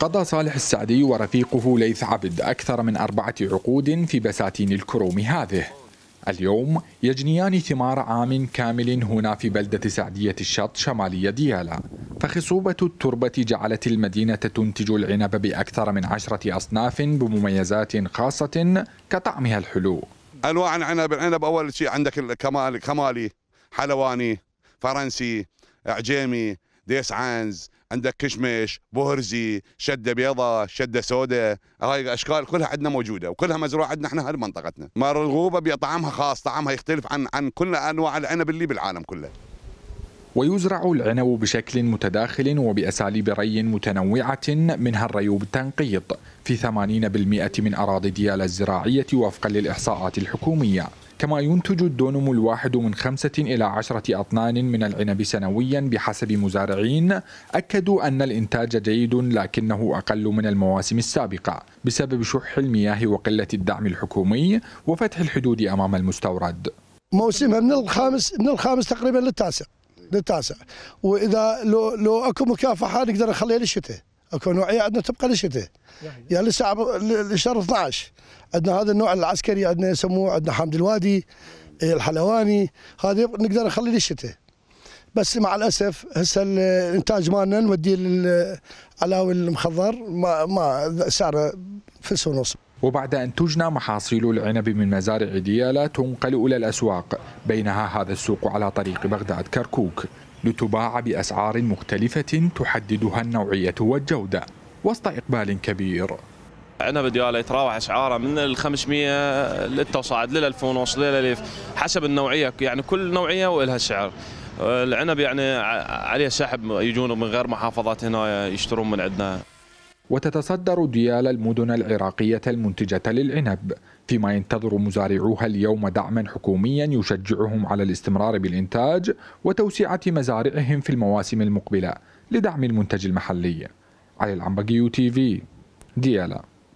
قضى صالح السعدي ورفيقه ليث عبد أكثر من أربعة عقود في بساتين الكروم هذه اليوم يجنيان ثمار عام كامل هنا في بلدة سعدية الشط شمالية ديالا فخصوبة التربة جعلت المدينة تنتج العنب بأكثر من عشرة أصناف بمميزات خاصة كطعمها الحلو أنواع العنب العنب أول شيء عندك الكمالي حلواني فرنسي عجيمي ديس عنز عندك كشمش بهرزي شده بيضاء شده سوداء هاي الاشكال كلها عندنا موجوده وكلها مزروعه عندنا احنا هالمنطقتنا مرغوبه بطعمها خاص طعمها يختلف عن عن كل انواع العنب اللي بالعالم كله ويزرع العنب بشكل متداخل وبأساليب ري متنوعة منها الريوب التنقيط في 80% من أراضي ديالا الزراعية وفقا للإحصاءات الحكومية كما ينتج الدونم الواحد من خمسة إلى عشرة أطنان من العنب سنويا بحسب مزارعين أكدوا أن الإنتاج جيد لكنه أقل من المواسم السابقة بسبب شح المياه وقلة الدعم الحكومي وفتح الحدود أمام المستورد موسمها من الخامس من الخامس تقريبا للتاسع للتاسع واذا لو لو اكو مكافحه نقدر نخليها للشتاء اكو نوعيه عندنا تبقى للشتاء يعني للساعه لشهر 12 عندنا هذا النوع العسكري عندنا يسموه عندنا حامد الوادي إيه، الحلواني هذا نقدر نخلي للشتاء بس مع الاسف هسه الانتاج مالنا نوديه للعلاوي المخضر ما ما سعره فلس ونص وبعد أن تجنى محاصيل العنب من مزارع ديالا تنقل إلى الأسواق بينها هذا السوق على طريق بغداد كركوك لتباع بأسعار مختلفة تحددها النوعية والجودة وسط إقبال كبير عنب ديالا يتراوح اسعاره من ال 500 للتصاعد لل 2000 ونص لل 1000 حسب النوعيه يعني كل نوعيه ولها سعر العنب يعني عليه سحب يجون من غير محافظات هنا يشترون من عندنا وتتصدر ديال المدن العراقية المنتجة للعنب فيما ينتظر مزارعوها اليوم دعما حكوميا يشجعهم على الاستمرار بالإنتاج وتوسعة مزارعهم في المواسم المقبلة لدعم المنتج المحلي علي العنبقيو تي في ديالا